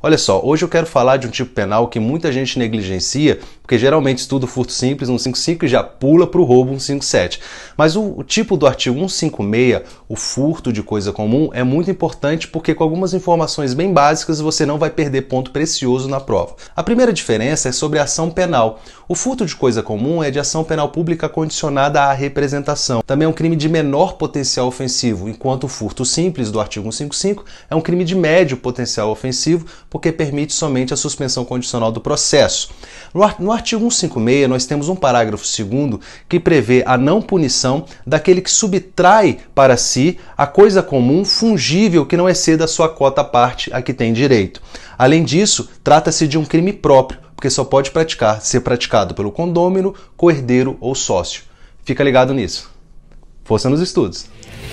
Olha só, hoje eu quero falar de um tipo penal que muita gente negligencia, porque geralmente estuda o furto simples 155 e já pula para o roubo 157. Mas o, o, tipo do artigo 156, o furto de coisa comum, é muito importante porque com algumas informações bem básicas você não vai perder ponto precioso na prova. A primeira diferença é sobre a ação penal. O furto de coisa comum é de ação penal pública condicionada à representação. Também é um crime de menor potencial ofensivo, enquanto o furto simples do artigo 155 é um crime de médio potencial ofensivo porque permite somente a suspensão condicional do processo. No artigo 156, nós temos um parágrafo segundo que prevê a não punição daquele que subtrai para si a coisa comum fungível que não é exceda a sua cota parte a que tem direito. Além disso, trata-se de um crime próprio, porque só pode praticar, ser praticado pelo condômino, coerdeiro ou sócio. Fica ligado nisso. Força nos estudos!